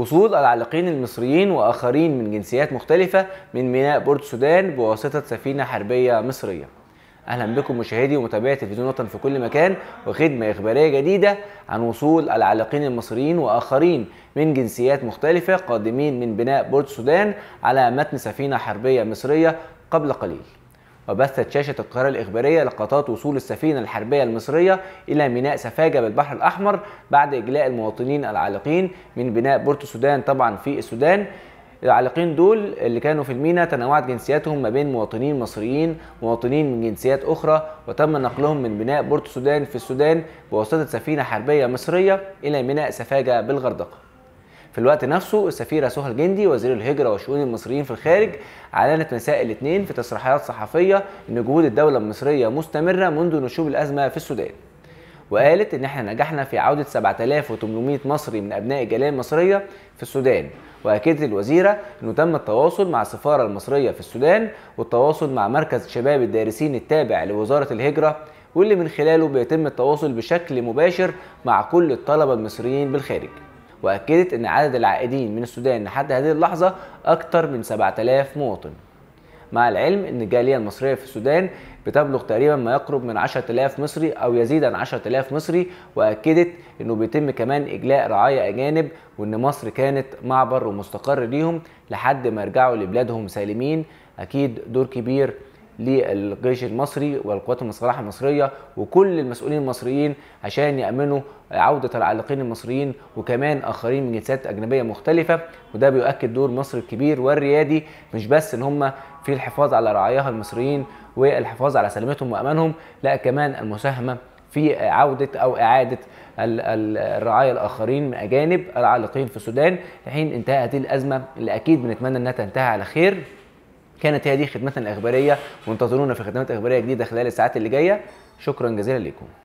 وصول العالقين المصريين وآخرين من جنسيات مختلفة من ميناء بورت السودان بواسطة سفينة حربية مصرية اهلا بكم مشاهدي ومتابعي تلفزيون وطن في كل مكان وخدمه اخباريه جديده عن وصول العالقين المصريين واخرين من جنسيات مختلفه قادمين من بناء بورت السودان على متن سفينه حربيه مصريه قبل قليل وبثت شاشة القاهرة الإخبارية لقطات وصول السفينة الحربية المصرية إلى ميناء سفاجة بالبحر الأحمر بعد إجلاء المواطنين العالقين من بناء بورت السودان طبعا في السودان العالقين دول اللي كانوا في المينا تنوعت جنسياتهم ما بين مواطنين مصريين ومواطنين من جنسيات أخرى وتم نقلهم من بناء بورت السودان في السودان بواسطة سفينة حربية مصرية إلى ميناء سفاجة بالغردقة في الوقت نفسه السفيرة سهى الجندي وزير الهجرة وشؤون المصريين في الخارج أعلنت مساء الاثنين في تصريحات صحفية أن جهود الدولة المصرية مستمرة منذ نشوب الأزمة في السودان وقالت ان احنا نجحنا في عوده 7800 مصري من ابناء الجاليه المصريه في السودان واكدت الوزيره انه تم التواصل مع السفاره المصريه في السودان والتواصل مع مركز شباب الدارسين التابع لوزاره الهجره واللي من خلاله بيتم التواصل بشكل مباشر مع كل الطلبه المصريين بالخارج وأكدت أن عدد العائدين من السودان لحد هذه اللحظة أكثر من 7000 مواطن مع العلم أن الجالية المصرية في السودان بتبلغ تقريبا ما يقرب من 10000 مصري أو يزيد عن 10000 مصري وأكدت أنه بيتم كمان إجلاء رعايا أجانب وأن مصر كانت معبر ومستقر ليهم لحد ما يرجعوا لبلادهم سالمين أكيد دور كبير للجيش المصري والقوات المسلحه المصريه وكل المسؤولين المصريين عشان يامنوا عوده العالقين المصريين وكمان اخرين من جنسيات اجنبيه مختلفه وده بيؤكد دور مصر الكبير والريادي مش بس ان هم في الحفاظ على رعاياها المصريين والحفاظ على سلامتهم وامانهم لا كمان المساهمه في عودة أو إعادة الرعايا الآخرين من أجانب العالقين في السودان حين انتهاء هذه الأزمة اللي أكيد بنتمنى أنها تنتهي على خير كانت هي دي خدمتنا الاخباريه وانتظرونا في خدمات اخباريه جديده خلال الساعات اللي جايه شكرا جزيلا لكم